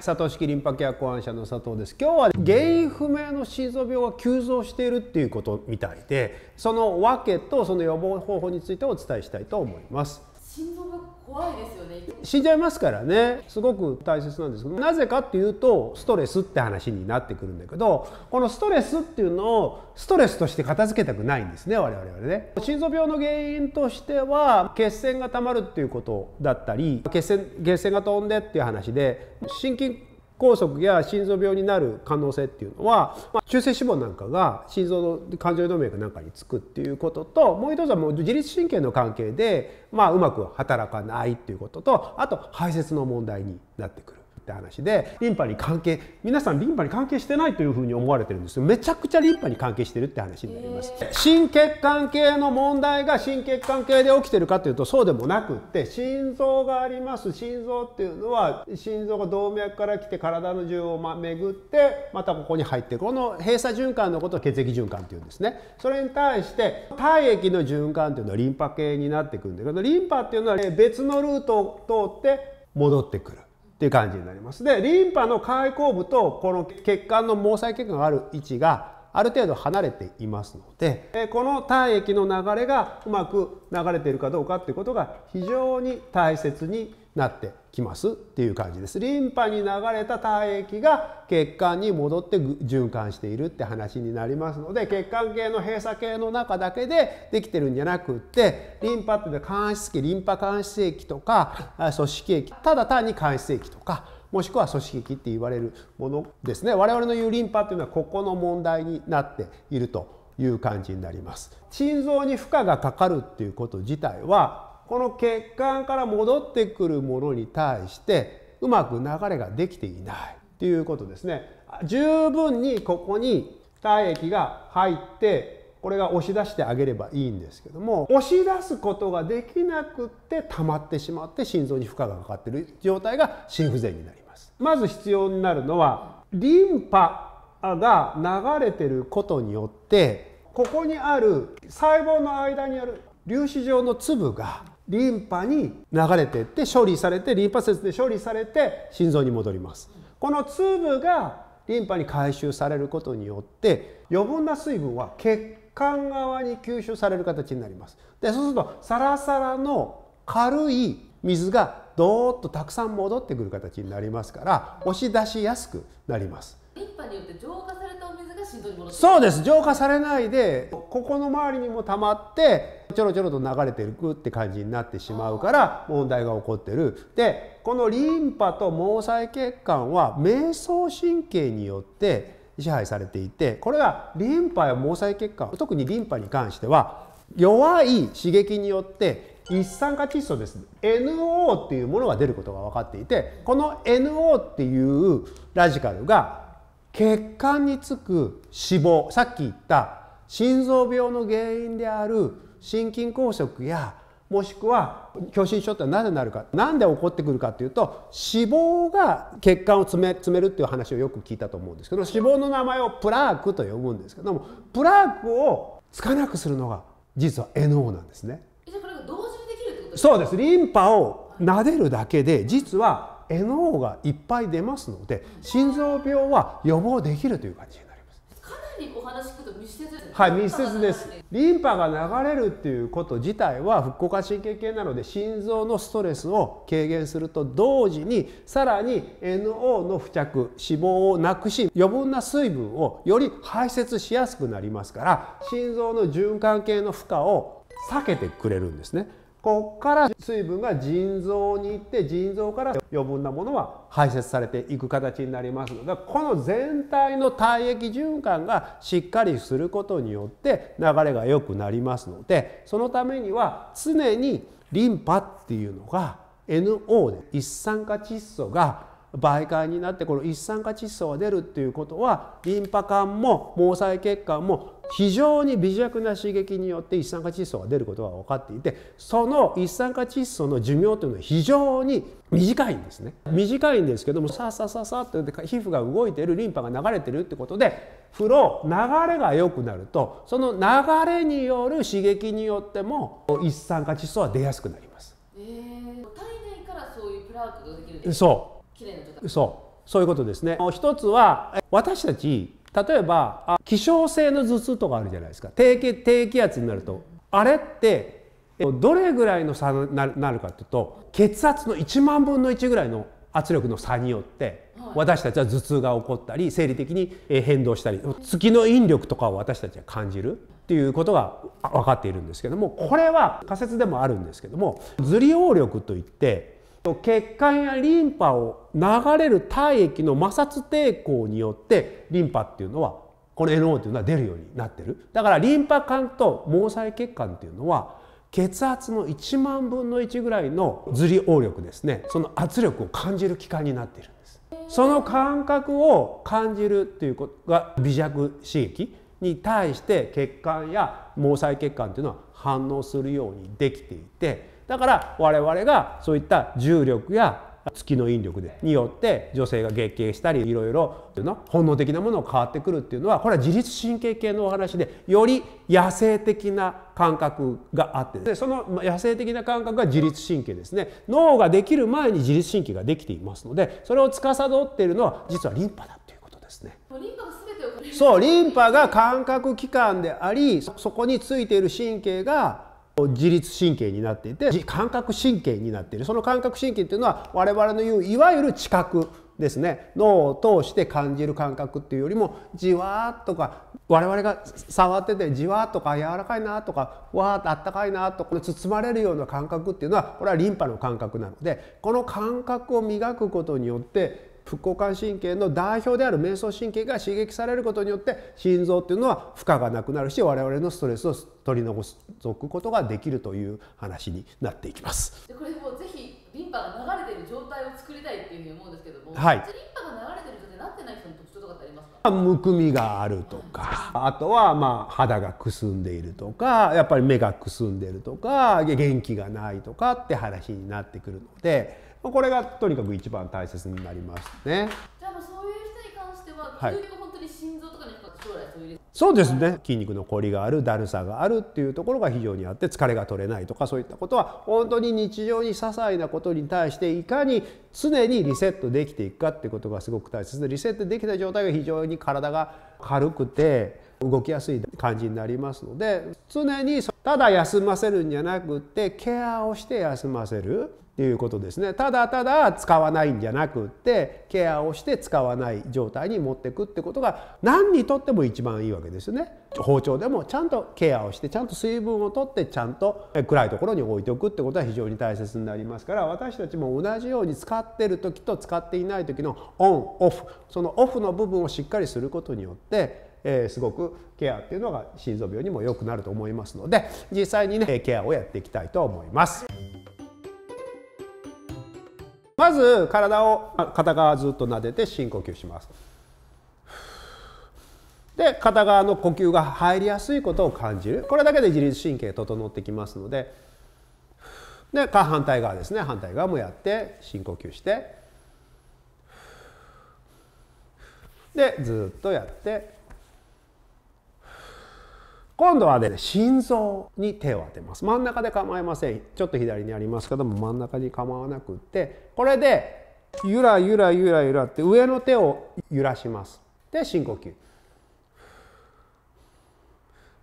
佐藤式リンパケア考案者の佐藤です今日は原因不明の心臓病が急増しているっていうことみたいでその訳とその予防方法についてお伝えしたいと思います心臓が怖いです死んじゃいますからねすごく大切なんですけどなぜかっていうとストレスって話になってくるんだけどこのストレスっていうのをストレスとして片付けたくないんですね我々はね。心臓病の原因としては血栓がたまるっていうことだったり血栓血栓が飛んでっていう話で心筋梗塞や心臓病になる可能性っていうのは、まあ、中性脂肪なんかが心臓の感情動脈なんかにつくっていうことともう一つはもう自律神経の関係で、まあ、うまく働かないっていうこととあと排泄の問題になってくる。って話でリンパに関係皆さんリンパに関係してないというふうに思われてるんですめちゃくちゃリンパに関係してるって話になります心血管系の問題が心血管系で起きてるかというとそうでもなくって心臓があります心臓っていうのは心臓が動脈から来て体の順を巡ってまたここに入ってこの閉鎖循環のことを血液循環っていうんですねそれに対して体液の循環っていうのはリンパ系になってくるんだけどリンパっていうのは別のルートを通って戻ってくるっていう感じになります。で、リンパの開口部とこの血管の毛細血管がある位置がある程度離れていますのでこの体液の流れがうまく流れているかどうかっていうことが非常に大切になってきますっていう感じです。リンパに流れた体液が血管に戻って循環しているって話になりますので血管系の閉鎖系の中だけでできてるんじゃなくってリンパって間質器リンパ間質液とか組織液ただ単に間質液とかもしくは組織液って言われるものですね我々の言うリンパっていうのはここの問題になっているという感じになります。心臓に負荷がかかるっていうこと自体はこの血管から戻ってくるものに対してうまく流れができていないということですね十分にここに体液が入ってこれが押し出してあげればいいんですけども押し出すことができなくって溜まってしまって心臓に負荷がかかってる状態が心不全になりますまず必要になるのはリンパが流れてることによってここにある細胞の間にある粒子状の粒がリンパに流れていって処理されてリンパ節で処理されて心臓に戻りますこの粒がリンパに回収されることによって余分な水分は血管側に吸収される形になりますでそうするとサラサラの軽い水がどーっとたくさん戻ってくる形になりますから押し出しやすくなりますリンパによって浄化さそうです浄化されないでここの周りにも溜まってちょろちょろと流れていくって感じになってしまうから問題が起こってるでこのリンパと毛細血管は迷走神経によって支配されていてこれはリンパや毛細血管特にリンパに関しては弱い刺激によって一酸化窒素です NO っていうものが出ることが分かっていてこの NO っていうラジカルが血管につく脂肪さっき言った心臓病の原因である心筋梗塞やもしくは狭心症ってなぜなるか何で起こってくるかっていうと脂肪が血管を詰め詰めるっていう話をよく聞いたと思うんですけど脂肪の名前をプラークと呼ぶんですけどもプラークをつかなくするのが実は NO なんですね。そうですリンパを撫でるだけで実は NO がいっぱい出ますので心臓病は予防できるという感じになりますかなりお話聞くと密接ですはい密接ですリンパが流れるっていうこと自体は副交感神経系なので心臓のストレスを軽減すると同時にさらに NO の付着脂肪をなくし余分な水分をより排泄しやすくなりますから心臓の循環系の負荷を避けてくれるんですねここから水分が腎臓に行って腎臓から余分なものは排泄されていく形になりますのでこの全体の体液循環がしっかりすることによって流れが良くなりますのでそのためには常にリンパっていうのが NO で一酸化窒素が媒介になってこの一酸化窒素が出るっていうことはリンパ管も毛細血管も非常に微弱な刺激によって一酸化窒素が出ることが分かっていてその一酸化窒素の寿命というのは非常に短いんですね短いんですけどもささささって皮膚が動いてるリンパが流れてるってことで風呂流れが良くなるとその流れによる刺激によっても一酸化窒素は出やすくなります。えー、体内からそういうプラークができるそう綺麗な状態そうそういうことですね一つは私たち例えば希少性の頭痛とかあるじゃないですか低気圧になるとあれってどれぐらいの差になるかというと血圧の1万分の1ぐらいの圧力の差によって私たちは頭痛が起こったり生理的に変動したり月の引力とかを私たちは感じるっていうことが分かっているんですけどもこれは仮説でもあるんですけどもズ利用力といって血管やリンパを流れる体液の摩擦抵抗によってリンパっていうのはこの NO っていうのは出るようになってるだからリンパ管と毛細血管っていうのは血圧の1万分の1ぐらいのずり応力ですねその圧力を感じる器官になっているんですその感覚を感じるっていうことが微弱刺激に対して血管や毛細血管っていうのは反応するようにできていてだから我々がそういった重力や月の引力でによって女性が月経したりいろいろ本能的なものが変わってくるっていうのはこれは自律神経系のお話でより野生的な感覚があってでその野生的な感覚が自律神経ですね脳ができる前に自律神経ができていますのでそれを司っているのは実はリンパだっていうことですね。そうリンパが感覚器官でありそこについている神経が自律神経になっていて感覚神経になっているその感覚神経というのは我々の言ういわゆる知覚ですね脳を通して感じる感覚っていうよりもじわーっとか我々が触っててじわーっとか柔らかいなとかわーっとあったかいなとか包まれるような感覚っていうのはこれはリンパの感覚なのでこの感覚を磨くことによって副交感神経の代表である瞑想神経が刺激されることによって心臓っていうのは負荷がなくなるし我々のストレスを取り除くことができるという話になっていきます。でこれもぜひリンパが流れている状態を作りたいっていうふうに思うんですけども、はい、リンパが流れてる状態になってない人の特徴とかってありますかむくみがあるとか、あとはまあ肌がくすんでいるとかやっぱり目がくすんでるとか元気がないとかって話になってくるので。これがとにかく一番大切になりますね。じゃあそういう人に関しては、はい、本当に心臓とかに将来そういうそうですね筋肉の凝りがあるだるさがあるっていうところが非常にあって疲れが取れないとかそういったことは本当に日常に些細なことに対していかに常にリセットできていくかってことがすごく大切でリセットできた状態が非常に体が軽くて動きやすい感じになりますので常にただ休ませるんじゃなくてケアをして休ませるいうことですねただただ使わないんじゃなくってケアをして使わない状態に持っていくってことが何にとっても一番いいわけですよね包丁でもちゃんとケアをしてちゃんと水分をとってちゃんと暗いところに置いておくってことは非常に大切になりますから私たちも同じように使ってる時と使っていない時のオンオフそのオフの部分をしっかりすることによってえー、すごくケアっていうのが心臓病にも良くなると思いますので実際にねケアをやっていきたいと思います。まず体を片側ずっと撫でて深呼吸しますで片側の呼吸が入りやすいことを感じるこれだけで自律神経整ってきますのでで反対側ですね反対側もやって深呼吸してでずっとやって今度はね心臓に手を当てます真ん中で構いませんちょっと左にありますけども真ん中に構わなくってこれでゆらゆらゆらゆらって上の手を揺らしますで深呼吸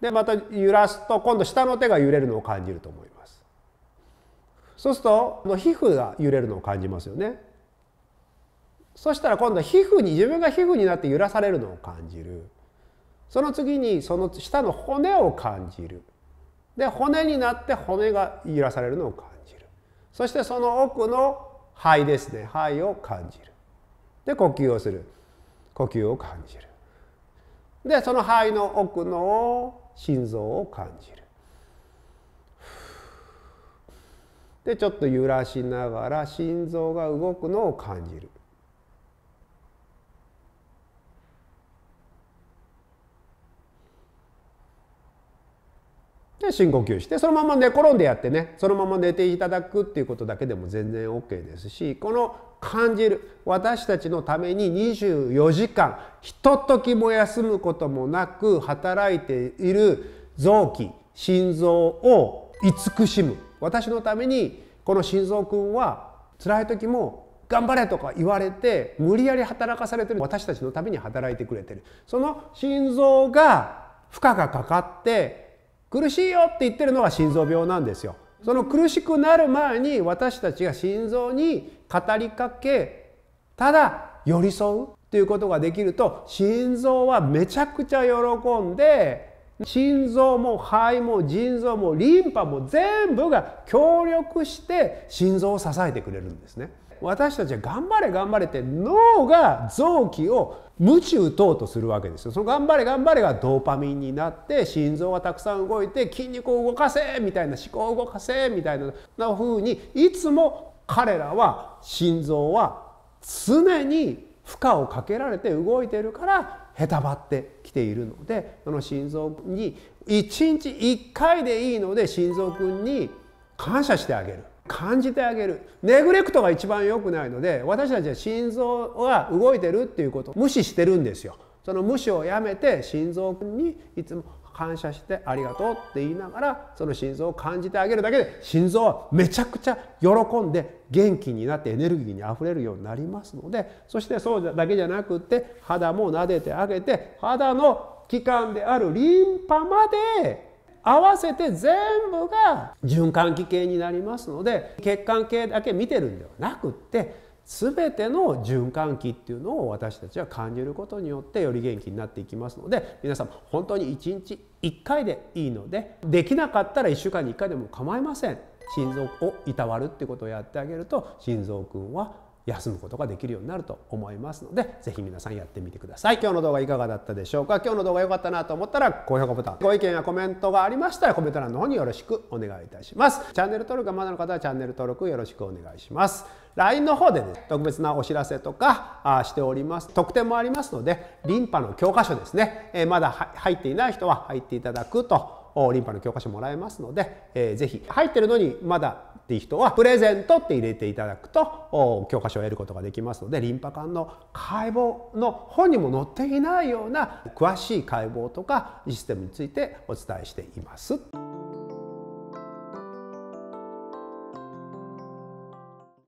でまた揺らすと今度下の手が揺れるのを感じると思いますそうするとの皮膚が揺れるのを感じますよねそしたら今度皮膚に自分が皮膚になって揺らされるのを感じるその次にその下の骨を感じるで骨になって骨が揺らされるのを感じるそしてその奥の肺ですね肺を感じるで呼吸をする呼吸を感じるでその肺の奥の心臓を感じるでちょっと揺らしながら心臓が動くのを感じるで深呼吸してそのまま寝転んでやってねそのまま寝ていただくっていうことだけでも全然 OK ですしこの感じる私たちのために24時間ひとときも休むこともなく働いている臓器心臓を慈しむ私のためにこの心臓くんは辛い時も頑張れとか言われて無理やり働かされてる私たちのために働いてくれてるその心臓が負荷がかかって苦しいよって言ってるのが心臓病なんですよその苦しくなる前に私たちが心臓に語りかけただ寄り添うっていうことができると心臓はめちゃくちゃ喜んで心臓も肺も腎臓もリンパも全部が協力して心臓を支えてくれるんですね。私たちは頑張れ頑張れって脳が臓器を鞭打とうとするわけですよその頑張れ頑張れがドーパミンになって心臓がたくさん動いて筋肉を動かせみたいな思考を動かせみたいな風にいつも彼らは心臓は常に負荷をかけられて動いてるからへたばってきているのでその心臓に1日1回でいいので心臓くんに感謝してあげる。感じてあげるネグレクトが一番良くないので私たちは心臓は動いてるっていうこと無視してるんですよその無視をやめて心臓にいつも感謝してありがとうって言いながらその心臓を感じてあげるだけで心臓はめちゃくちゃ喜んで元気になってエネルギーにあふれるようになりますのでそしてそうだけじゃなくって肌も撫でてあげて肌の器官であるリンパまで合わせて全部が循環器系になりますので血管系だけ見てるんではなくって全ての循環器っていうのを私たちは感じることによってより元気になっていきますので皆さん本当に1日1回でいいのでできなかったら1週間に1回でも構いません心臓をいたわるってことをやってあげると心臓くんは休むことができるようになると思いますので、ぜひ皆さんやってみてください。今日の動画いかがだったでしょうか今日の動画良かったなと思ったら高評価ボタン、ご意見やコメントがありましたらコメント欄の方によろしくお願いいたします。チャンネル登録がまだの方はチャンネル登録よろしくお願いします。LINE の方でね、特別なお知らせとかあしております。特典もありますので、リンパの教科書ですね、えまだ入っていない人は入っていただくとリンパの教科書もらえますので、えー、ぜひ入ってるのにまだっていう人はプレゼントって入れていただくと教科書を得ることができますのでリンパ管の解剖の本にも載っていないような詳しい解剖とかシステムについてお伝えしています。